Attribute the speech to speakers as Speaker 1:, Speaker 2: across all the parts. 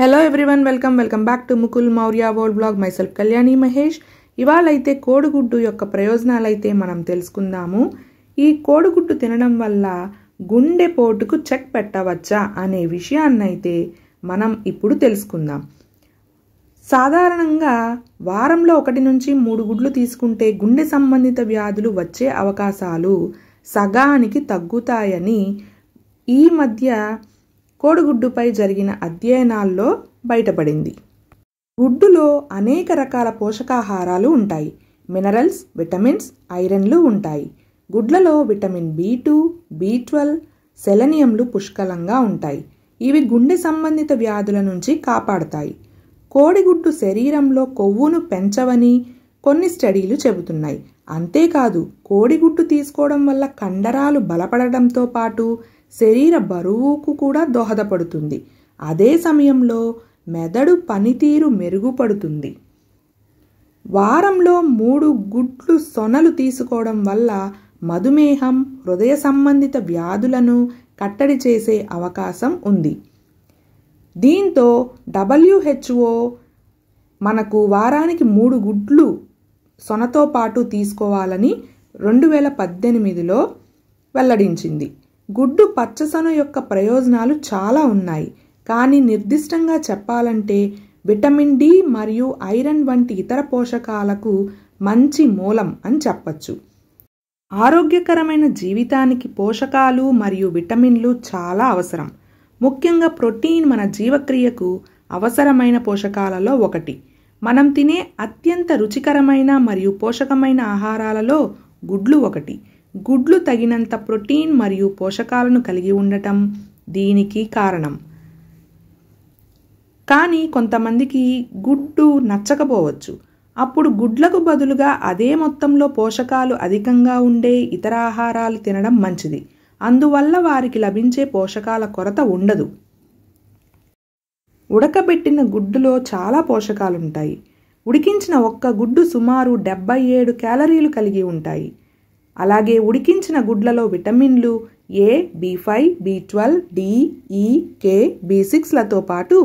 Speaker 1: hello everyone welcome welcome back to Mukul Maurya world blog myself Kalyani Mahesh ఇవాళైతే కోడిగుడ్డు యొక్క ప్రయోజనాలైతే మనం తెలుసుకుందాము ఈ కోడిగుడ్డు తినడం వల్ల గుండె పోటుకు చెక్ పెట్టవచ్చా అనే విషయాన్నైతే మనం ఇప్పుడు తెలుసుకుందాం సాధారణంగా వారంలో ఒకటి నుంచి మూడు గుడ్లు తీసుకుంటే గుండె సంబంధిత వ్యాధులు వచ్చే అవకాశాలు సగానికి తగ్గుతాయని ఈ మధ్య కోడిగుడ్డుపై జరిగిన అధ్యయనాల్లో బయటపడింది గుడ్డులో అనేక రకాల పోషకాహారాలు ఉంటాయి మినరల్స్ విటమిన్స్ ఐరన్లు ఉంటాయి గుడ్లలో vitamin B two B twelve సెలనియంలు పుష్కలంగా ఉంటాయి ఇవి గుండె సంబంధిత వ్యాధుల నుంచి కాపాడతాయి కోడిగుడ్డు శరీరంలో కొవ్వును పెంచవని కొన్ని స్టడీలు చెబుతున్నాయి అంతేకాదు కోడిగుడ్డు తీసుకోవడం వల్ల కండరాలు బలపడటంతో పాటు శరీర బరువుకు కూడా దోహదపడుతుంది అదే సమయంలో మెదడు పనితీరు మెరుగుపడుతుంది వారంలో మూడు గుడ్లు సొనలు తీసుకోవడం వల్ల మధుమేహం హృదయ సంబంధిత వ్యాధులను కట్టడి చేసే అవకాశం ఉంది దీంతో డబ్ల్యూహెచ్ఓ మనకు వారానికి మూడు గుడ్లు సొనతో పాటు తీసుకోవాలని రెండు వేల పద్దెనిమిదిలో వెల్లడించింది గుడ్డు పచ్చసన యొక్క ప్రయోజనాలు చాలా ఉన్నాయి కానీ నిర్దిష్టంగా చెప్పాలంటే విటమిన్ డి మరియు ఐరన్ వంటి ఇతర పోషకాలకు మంచి మూలం అని చెప్పచ్చు ఆరోగ్యకరమైన జీవితానికి పోషకాలు మరియు విటమిన్లు చాలా అవసరం ముఖ్యంగా ప్రోటీన్ మన జీవక్రియకు అవసరమైన పోషకాలలో ఒకటి మనం తినే అత్యంత రుచికరమైన మరియు పోషకమైన ఆహారాలలో గుడ్లు ఒకటి గుడ్లు తగినంత ప్రోటీన్ మరియు పోషకాలను కలిగి ఉండటం దీనికి కారణం కానీ కొంతమందికి గుడ్డు నచ్చకపోవచ్చు అప్పుడు గుడ్లకు బదులుగా అదే మొత్తంలో పోషకాలు అధికంగా ఉండే ఇతర ఆహారాలు తినడం మంచిది అందువల్ల వారికి లభించే పోషకాల కొరత ఉండదు ఉడకబెట్టిన గుడ్డులో చాలా పోషకాలుంటాయి ఉడికించిన ఒక్క గుడ్డు సుమారు డెబ్బై ఏడు క్యాలరీలు కలిగి ఉంటాయి అలాగే ఉడికించిన గుడ్లలో విటమిన్లు A B five B twelve D E K E B సిక్స్లతో పాటు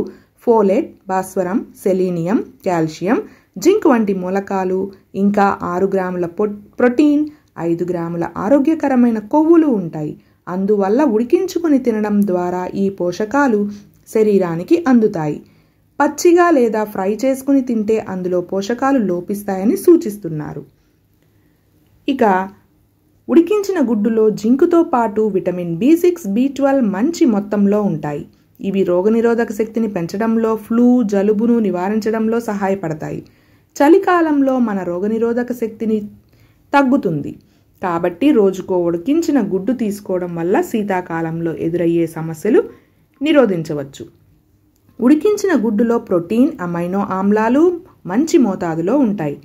Speaker 1: ఫోలెట్ భాస్వరం సెలీనియం కాల్షియం జింక్ వంటి మూలకాలు ఇంకా ఆరు గ్రాముల ప్రోటీన్ ఐదు గ్రాముల ఆరోగ్యకరమైన కొవ్వులు ఉంటాయి అందువల్ల ఉడికించుకుని తినడం ద్వారా ఈ పోషకాలు శరీరానికి అందుతాయి పచ్చిగా లేదా ఫ్రై చేసుకుని తింటే అందులో పోషకాలు లోపిస్తాయని సూచిస్తున్నారు ఇక ఉడికించిన గుడ్డులో జింకుతో పాటు vitamin B six B twelve మంచి మొత్తంలో ఉంటాయి ఇవి రోగనిరోధక శక్తిని పెంచడంలో ఫ్లూ జలుబును నివారించడంలో సహాయపడతాయి చలికాలంలో మన రోగనిరోధక శక్తిని తగ్గుతుంది కాబట్టి రోజుకో ఉడికించిన గుడ్డు తీసుకోవడం వల్ల శీతాకాలంలో ఎదురయ్యే సమస్యలు నిరోధించవచ్చు ఉడికించిన గుడ్డులో ప్రోటీన్ అమైనో ఆమ్లాలు మంచి మోతాదులో ఉంటాయి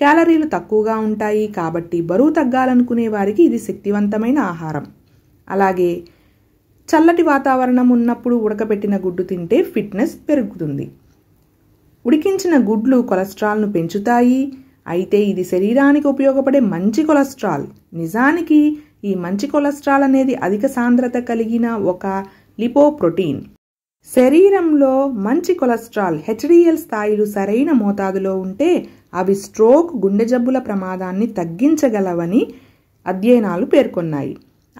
Speaker 1: క్యాలరీలు తక్కువగా ఉంటాయి కాబట్టి బరువు తగ్గాలనుకునే వారికి ఇది శక్తివంతమైన ఆహారం అలాగే చల్లటి వాతావరణం ఉన్నప్పుడు ఉడకబెట్టిన గుడ్డు తింటే ఫిట్నెస్ పెరుగుతుంది ఉడికించిన గుడ్లు కొలెస్ట్రాల్ను పెంచుతాయి అయితే ఇది శరీరానికి ఉపయోగపడే మంచి కొలెస్ట్రాల్ నిజానికి ఈ మంచి కొలెస్ట్రాల్ అనేది అధిక సాంద్రత కలిగిన ఒక లిపోప్రోటీన్ శరీరంలో మంచి కొలెస్ట్రాల్ హెచ్డిఎల్ స్థాయిలు సరైన మోతాదులో ఉంటే అవి స్ట్రోక్ గుండె జబ్బుల ప్రమాదాన్ని తగ్గించగలవని అధ్యయనాలు పేర్కొన్నాయి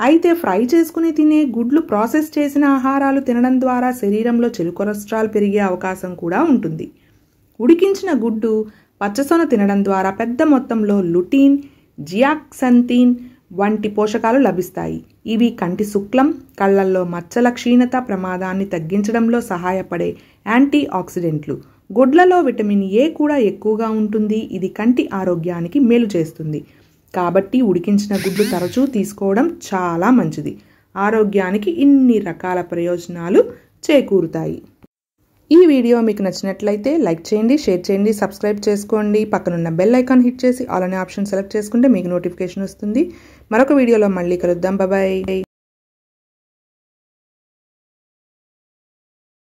Speaker 1: అయితే ఫ్రై చేసుకుని తినే గుడ్లు ప్రాసెస్ చేసిన ఆహారాలు తినడం ద్వారా శరీరంలో చెడు కొలెస్ట్రాల్ పెరిగే అవకాశం కూడా ఉంటుంది ఉడికించిన గుడ్డు పచ్చసొన తినడం ద్వారా పెద్ద మొత్తంలో లుటీన్ జియాక్సంతీన్ వంటి పోషకాలు లభిస్తాయి ఇవి కంటి శుక్లం కళ్ళల్లో మచ్చల క్షీణత ప్రమాదాన్ని తగ్గించడంలో సహాయపడే యాంటీ ఆక్సిడెంట్లు గుడ్లలో విటమిన్ ఏ కూడా ఎక్కువగా ఉంటుంది ఇది కంటి ఆరోగ్యానికి మేలు చేస్తుంది కాబట్టి ఉడికించిన గుడ్లు తరచూ తీసుకోవడం చాలా మంచిది ఆరోగ్యానికి ఇన్ని రకాల ప్రయోజనాలు చేకూరుతాయి ఈ వీడియో మీకు నచ్చినట్లయితే లైక్ చేయండి షేర్ చేయండి సబ్స్క్రైబ్ చేసుకోండి పక్కనున్న బెల్ ఐకాన్ హిట్ చేసి ఆల్ అనే ఆప్షన్ సెలెక్ట్ చేసుకుంటే మీకు నోటిఫికేషన్ వస్తుంది మరొక వీడియోలో మళ్ళీ కలుద్దాం బాబాయ్